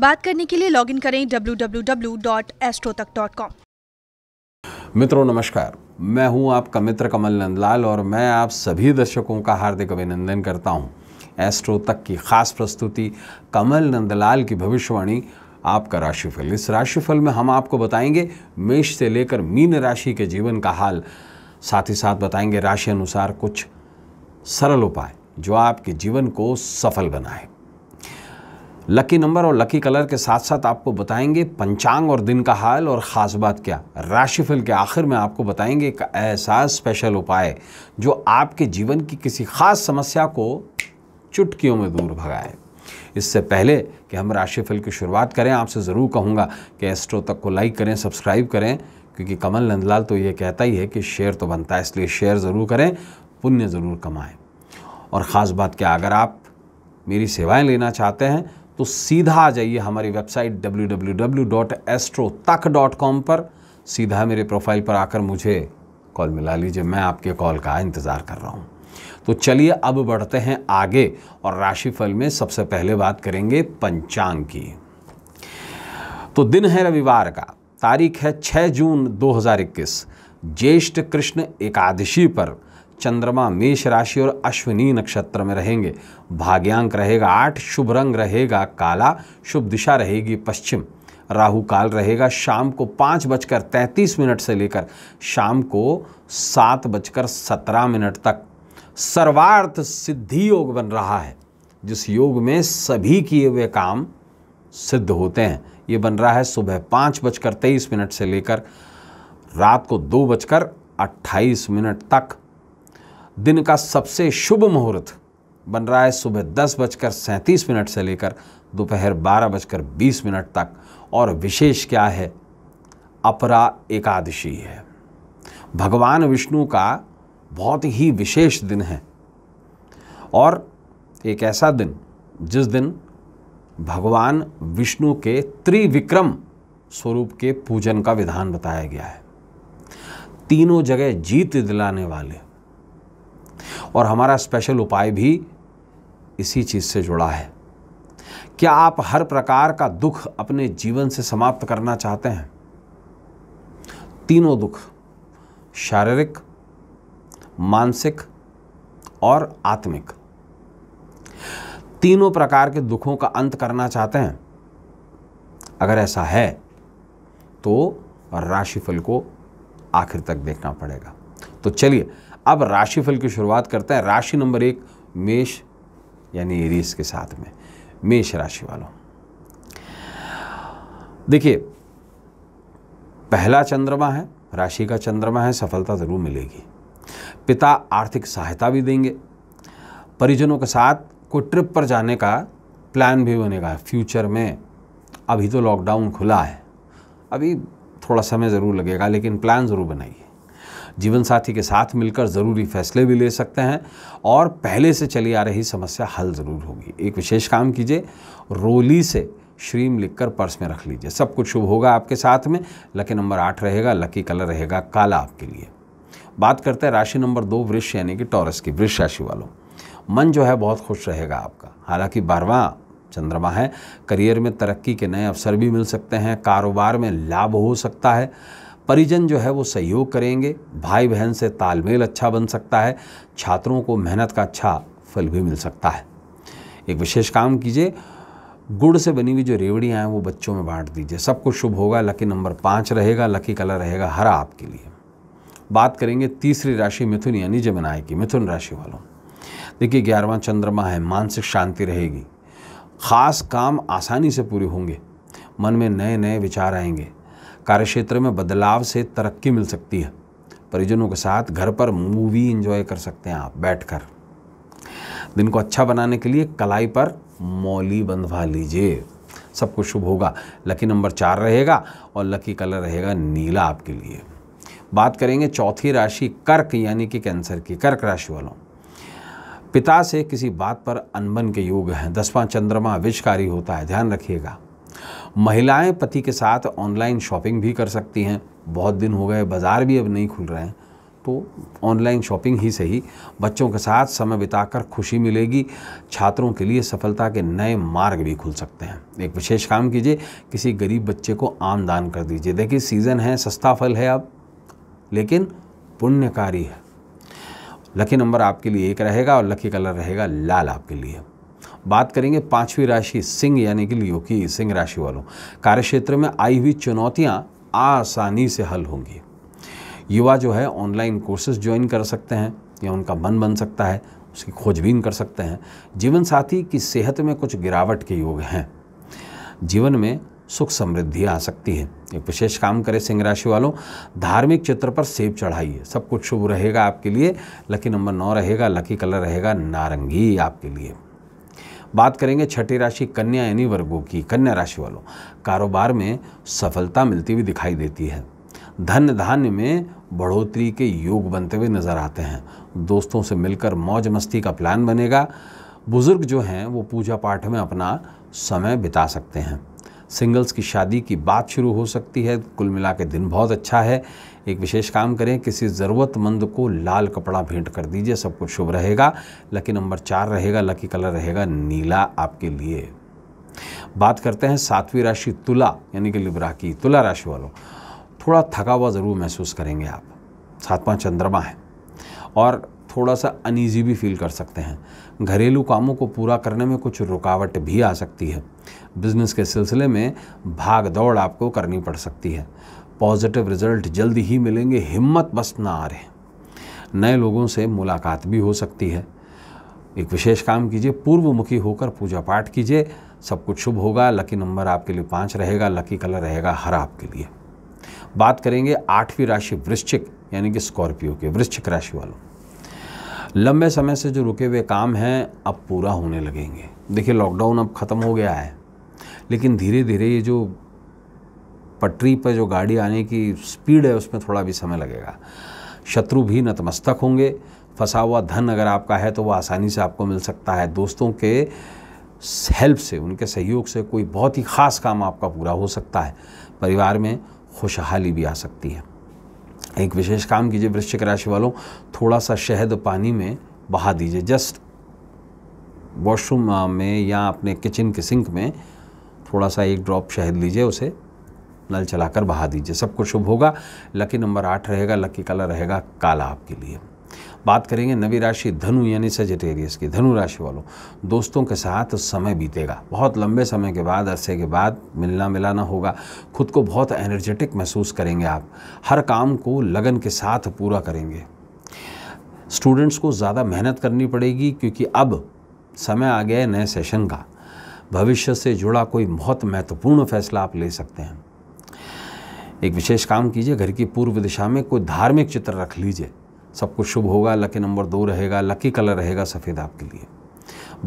बात करने के लिए लॉगिन करें www.astrotak.com मित्रों नमस्कार मैं हूं आपका मित्र कमल नंदलाल और मैं आप सभी दर्शकों का हार्दिक अभिनंदन करता हूं एस्ट्रो तक की खास प्रस्तुति कमल नंदलाल की भविष्यवाणी आपका राशिफल इस राशिफल में हम आपको बताएंगे मेष से लेकर मीन राशि के जीवन का हाल साथ ही साथ बताएंगे राशि अनुसार कुछ सरल उपाय जो आपके जीवन को सफल बनाए लकी नंबर और लकी कलर के साथ साथ आपको बताएंगे पंचांग और दिन का हाल और ख़ास बात क्या राशिफल के आखिर में आपको बताएंगे एक ऐसा स्पेशल उपाय जो आपके जीवन की किसी ख़ास समस्या को चुटकियों में दूर भगाए इससे पहले कि हम राशिफल की शुरुआत करें आपसे ज़रूर कहूँगा कि एस्ट्रो तक को लाइक करें सब्सक्राइब करें क्योंकि कमल नंदलाल तो ये कहता ही है कि शेयर तो बनता है इसलिए शेयर ज़रूर करें पुण्य ज़रूर कमाएँ और ख़ास बात क्या अगर आप मेरी सेवाएं लेना चाहते हैं तो सीधा आ जाइए हमारी वेबसाइट डब्ल्यू पर सीधा मेरे प्रोफाइल पर आकर मुझे कॉल मिला लीजिए मैं आपके कॉल का इंतज़ार कर रहा हूँ तो चलिए अब बढ़ते हैं आगे और राशिफल में सबसे पहले बात करेंगे पंचांग की तो दिन है रविवार का तारीख है 6 जून 2021 ज्येष्ठ कृष्ण एकादशी पर चंद्रमा मेष राशि और अश्विनी नक्षत्र में रहेंगे भाग्यांक रहेगा आठ शुभ रंग रहेगा काला शुभ दिशा रहेगी पश्चिम राहु काल रहेगा शाम को पाँच बजकर तैंतीस मिनट से लेकर शाम को सात बजकर सत्रह मिनट तक सर्वार्थ सिद्धि योग बन रहा है जिस योग में सभी किए हुए काम सिद्ध होते हैं ये बन रहा है सुबह पाँच बजकर तेईस मिनट से लेकर रात को दो बजकर अट्ठाईस मिनट तक दिन का सबसे शुभ मुहूर्त बन रहा है सुबह दस बजकर सैंतीस मिनट से लेकर दोपहर बारह बजकर बीस मिनट तक और विशेष क्या है अपरा एकादशी है भगवान विष्णु का बहुत ही विशेष दिन है और एक ऐसा दिन जिस दिन भगवान विष्णु के त्रिविक्रम स्वरूप के पूजन का विधान बताया गया है तीनों जगह जीत दिलाने वाले और हमारा स्पेशल उपाय भी इसी चीज़ से जुड़ा है क्या आप हर प्रकार का दुख अपने जीवन से समाप्त करना चाहते हैं तीनों दुख शारीरिक मानसिक और आत्मिक तीनों प्रकार के दुखों का अंत करना चाहते हैं अगर ऐसा है तो राशिफल को आखिर तक देखना पड़ेगा तो चलिए अब राशिफल की शुरुआत करता है राशि नंबर एक मेष यानी एरीज के साथ में मेष राशि वालों देखिए पहला चंद्रमा है राशि का चंद्रमा है सफलता ज़रूर मिलेगी पिता आर्थिक सहायता भी देंगे परिजनों के साथ कोई ट्रिप पर जाने का प्लान भी बनेगा फ्यूचर में अभी तो लॉकडाउन खुला है अभी थोड़ा समय ज़रूर लगेगा लेकिन प्लान ज़रूर बनाइए जीवन साथी के साथ मिलकर ज़रूरी फैसले भी ले सकते हैं और पहले से चली आ रही समस्या हल ज़रूर होगी एक विशेष काम कीजिए रोली से श्रीम लिखकर पर्स में रख लीजिए सब कुछ शुभ होगा आपके साथ में लकी नंबर आठ रहेगा लकी कलर रहेगा काला आपके लिए बात करते हैं राशि नंबर दो वृक्ष यानी कि टॉरस की वृक्ष राशि वालों मन जो है बहुत खुश रहेगा आपका हालांकि बारवा चंद्रमा है करियर में तरक्की के नए अवसर भी मिल सकते हैं कारोबार में लाभ हो सकता है परिजन जो है वो सहयोग करेंगे भाई बहन से तालमेल अच्छा बन सकता है छात्रों को मेहनत का अच्छा फल भी मिल सकता है एक विशेष काम कीजिए गुड़ से बनी हुई जो रेवड़ियाँ हैं वो बच्चों में बांट दीजिए सबको शुभ होगा लकी नंबर पाँच रहेगा लकी कलर रहेगा हरा आपके लिए बात करेंगे तीसरी राशि मिथुन यानी जमनाय की मिथुन राशि वालों देखिए ग्यारहवां चंद्रमा है मानसिक शांति रहेगी खास काम आसानी से पूरे होंगे मन में नए नए विचार आएंगे कार्यक्षेत्र में बदलाव से तरक्की मिल सकती है परिजनों के साथ घर पर मूवी इंजॉय कर सकते हैं आप बैठकर दिन को अच्छा बनाने के लिए कलाई पर मौली बंधवा लीजिए सब कुछ शुभ होगा लकी नंबर चार रहेगा और लकी कलर रहेगा नीला आपके लिए बात करेंगे चौथी राशि कर्क यानी कि कैंसर की कर्क राशि वालों पिता से किसी बात पर अनबन के योग हैं दसवां चंद्रमा विषकारी होता है ध्यान रखिएगा महिलाएं पति के साथ ऑनलाइन शॉपिंग भी कर सकती हैं बहुत दिन हो गए बाज़ार भी अब नहीं खुल रहे हैं तो ऑनलाइन शॉपिंग ही सही बच्चों के साथ समय बिताकर खुशी मिलेगी छात्रों के लिए सफलता के नए मार्ग भी खुल सकते हैं एक विशेष काम कीजिए किसी गरीब बच्चे को आम दान कर दीजिए देखिए सीज़न है सस्ता फल है अब लेकिन पुण्यकारी है लकी नंबर आपके लिए एक रहेगा और लकी कलर रहेगा लाल आपके लिए बात करेंगे पांचवी राशि सिंह यानी कि लियो की सिंह राशि वालों कार्यक्षेत्र में आई हुई चुनौतियाँ आसानी से हल होंगी युवा जो है ऑनलाइन कोर्सेज ज्वाइन कर सकते हैं या उनका मन बन सकता है उसकी खोजबीन कर सकते हैं जीवन साथी की सेहत में कुछ गिरावट के योग हैं जीवन में सुख समृद्धि आ सकती है एक विशेष काम करें सिंह राशि वालों धार्मिक चित्र पर सेब चढ़ाइए सब कुछ शुभ रहेगा आपके लिए लकी नंबर नौ रहेगा लकी कलर रहेगा नारंगी आपके लिए बात करेंगे छठी राशि कन्या यानी वर्गों की कन्या राशि वालों कारोबार में सफलता मिलती हुई दिखाई देती है धन धान्य में बढ़ोतरी के योग बनते हुए नज़र आते हैं दोस्तों से मिलकर मौज मस्ती का प्लान बनेगा बुज़ुर्ग जो हैं वो पूजा पाठ में अपना समय बिता सकते हैं सिंगल्स की शादी की बात शुरू हो सकती है कुल मिला के दिन बहुत अच्छा है एक विशेष काम करें किसी ज़रूरतमंद को लाल कपड़ा भेंट कर दीजिए सब कुछ शुभ रहेगा लकी नंबर चार रहेगा लकी कलर रहेगा नीला आपके लिए बात करते हैं सातवीं राशि तुला यानी कि लिब्रा की तुला राशि वालों थोड़ा थका हुआ ज़रूर महसूस करेंगे आप सातवां चंद्रमा है और थोड़ा सा अनईजी भी फील कर सकते हैं घरेलू कामों को पूरा करने में कुछ रुकावट भी आ सकती है बिजनेस के सिलसिले में भाग दौड़ आपको करनी पड़ सकती है पॉजिटिव रिजल्ट जल्द ही मिलेंगे हिम्मत बस ना आ रहे नए लोगों से मुलाकात भी हो सकती है एक विशेष काम कीजिए पूर्वमुखी होकर पूजा पाठ कीजिए सब कुछ शुभ होगा लकी नंबर आपके लिए पाँच रहेगा लकी कलर रहेगा हर आपके लिए बात करेंगे आठवीं राशि वृश्चिक यानी कि स्कॉर्पियो के वृश्चिक राशि वालों लंबे समय से जो रुके हुए काम हैं अब पूरा होने लगेंगे देखिए लॉकडाउन अब ख़त्म हो गया है लेकिन धीरे धीरे ये जो पटरी पर जो गाड़ी आने की स्पीड है उसमें थोड़ा भी समय लगेगा शत्रु भी नतमस्तक होंगे फंसा हुआ धन अगर आपका है तो वह आसानी से आपको मिल सकता है दोस्तों के हेल्प से उनके सहयोग से कोई बहुत ही ख़ास काम आपका पूरा हो सकता है परिवार में खुशहाली भी आ सकती है एक विशेष काम कीजिए वृश्चिक राशि वालों थोड़ा सा शहद पानी में बहा दीजिए जस्ट वॉशरूम में या अपने किचन के सिंक में थोड़ा सा एक ड्रॉप शहद लीजिए उसे नल चलाकर बहा दीजिए सब कुछ शुभ होगा लकी नंबर आठ रहेगा लकी कलर रहेगा काला आपके लिए बात करेंगे नवी राशि धनु यानी सजेटेरियस की धनु राशि वालों दोस्तों के साथ समय बीतेगा बहुत लंबे समय के बाद अरसे के बाद मिलना मिलाना होगा खुद को बहुत एनर्जेटिक महसूस करेंगे आप हर काम को लगन के साथ पूरा करेंगे स्टूडेंट्स को ज़्यादा मेहनत करनी पड़ेगी क्योंकि अब समय आ गया है नए सेशन का भविष्य से जुड़ा कोई बहुत महत्वपूर्ण फैसला आप ले सकते हैं एक विशेष काम कीजिए घर की पूर्व दिशा में कोई धार्मिक चित्र रख लीजिए सब कुछ शुभ होगा लकी नंबर दो रहेगा लकी कलर रहेगा सफ़ेद आपके लिए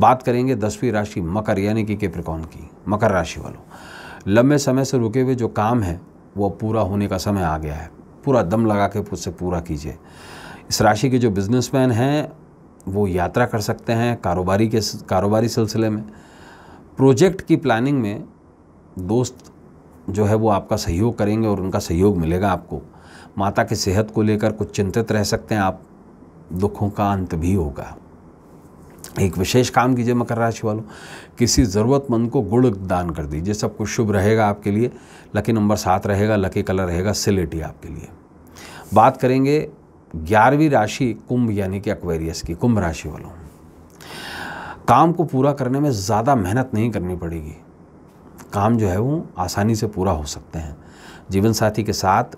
बात करेंगे दसवीं राशि मकर यानी कि केप्रिकॉन की मकर राशि वालों लंबे समय से रुके हुए जो काम है वो पूरा होने का समय आ गया है पूरा दम लगा के उससे पूरा कीजिए इस राशि के जो बिजनेसमैन हैं वो यात्रा कर सकते हैं कारोबारी के कारोबारी सिलसिले में प्रोजेक्ट की प्लानिंग में दोस्त जो है वो आपका सहयोग करेंगे और उनका सहयोग मिलेगा आपको माता की सेहत को लेकर कुछ चिंतित रह सकते हैं आप दुखों का अंत भी होगा एक विशेष काम कीजिए मकर राशि वालों किसी ज़रूरतमंद को गुड़ दान कर दीजिए सब कुछ शुभ रहेगा आपके लिए लकी नंबर सात रहेगा लकी कलर रहेगा सिलेटी आपके लिए बात करेंगे ग्यारहवीं राशि कुंभ यानी कि एक्वेरियस की कुंभ राशि वालों काम को पूरा करने में ज़्यादा मेहनत नहीं करनी पड़ेगी काम जो है वो आसानी से पूरा हो सकते हैं जीवन साथी के साथ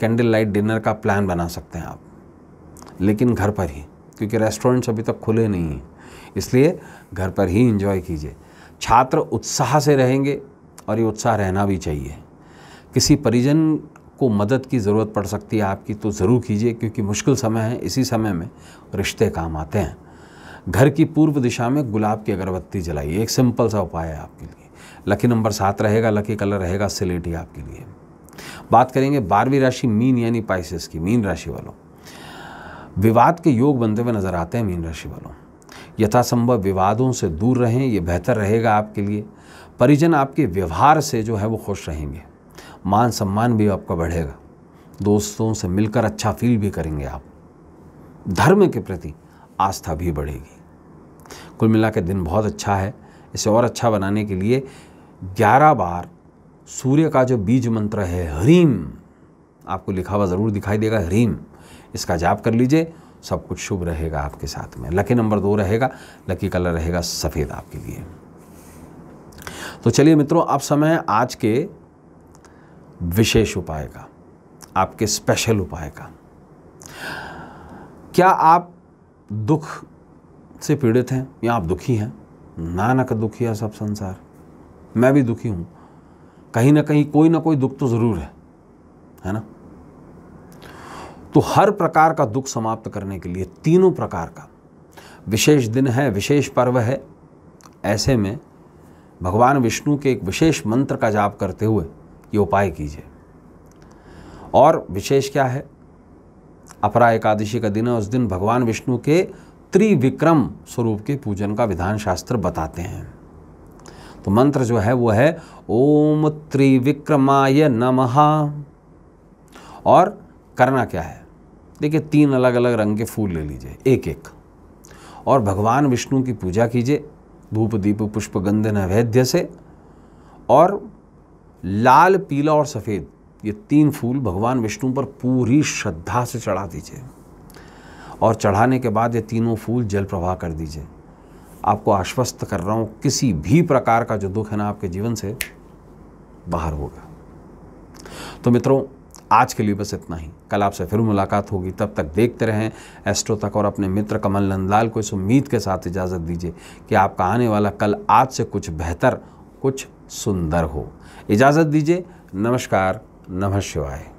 कैंडल लाइट डिनर का प्लान बना सकते हैं आप लेकिन घर पर ही क्योंकि रेस्टोरेंट्स अभी तक खुले नहीं हैं इसलिए घर पर ही इंजॉय कीजिए छात्र उत्साह से रहेंगे और ये उत्साह रहना भी चाहिए किसी परिजन को मदद की ज़रूरत पड़ सकती है आपकी तो ज़रूर कीजिए क्योंकि मुश्किल समय है इसी समय में रिश्ते काम आते हैं घर की पूर्व दिशा में गुलाब की अगरबत्ती जलाइए एक सिंपल सा उपाय है आपके लिए लकी नंबर सात रहेगा लकी कलर रहेगा सिलेटी आपके लिए बात करेंगे बारहवीं राशि मीन यानी पाइसिस की मीन राशि वालों विवाद के योग बनते हुए नजर आते हैं मीन राशि वालों यथासंभव विवादों से दूर रहें ये बेहतर रहेगा आपके लिए परिजन आपके व्यवहार से जो है वो खुश रहेंगे मान सम्मान भी आपका बढ़ेगा दोस्तों से मिलकर अच्छा फील भी करेंगे आप धर्म के प्रति आस्था भी बढ़ेगी कुल मिला दिन बहुत अच्छा है इसे और अच्छा बनाने के लिए ग्यारह बार सूर्य का जो बीज मंत्र है हरीम आपको लिखा हुआ ज़रूर दिखाई देगा हरीम इसका जाप कर लीजिए सब कुछ शुभ रहेगा आपके साथ में लकी नंबर दो रहेगा लकी कलर रहेगा सफ़ेद आपके लिए तो चलिए मित्रों अब समय आज के विशेष उपाय का आपके स्पेशल उपाय का क्या आप दुख से पीड़ित हैं या आप दुखी हैं नानक दुखिया सब संसार मैं भी दुखी हूँ कहीं ना कहीं कोई ना कोई दुख तो ज़रूर है है ना तो हर प्रकार का दुख समाप्त करने के लिए तीनों प्रकार का विशेष दिन है विशेष पर्व है ऐसे में भगवान विष्णु के एक विशेष मंत्र का जाप करते हुए ये उपाय कीजिए और विशेष क्या है अपरा एकादशी का दिन है उस दिन भगवान विष्णु के त्रिविक्रम स्वरूप के पूजन का विधान शास्त्र बताते हैं तो मंत्र जो है वो है ओम त्रिविक्रमाय नमः और करना क्या है देखिए तीन अलग अलग रंग के फूल ले लीजिए एक एक और भगवान विष्णु की पूजा कीजिए धूप दीप पुष्प गंध नैवेद्य से और लाल पीला और सफ़ेद ये तीन फूल भगवान विष्णु पर पूरी श्रद्धा से चढ़ा दीजिए और चढ़ाने के बाद ये तीनों फूल जल प्रवाह कर दीजिए आपको आश्वस्त कर रहा हूँ किसी भी प्रकार का जो दुख है ना आपके जीवन से बाहर होगा तो मित्रों आज के लिए बस इतना ही कल आपसे फिर मुलाकात होगी तब तक देखते रहें एस्ट्रो तक और अपने मित्र कमल नंदलाल को इस उम्मीद के साथ इजाज़त दीजिए कि आपका आने वाला कल आज से कुछ बेहतर कुछ सुंदर हो इजाज़त दीजिए नमस्कार नमः शिवाय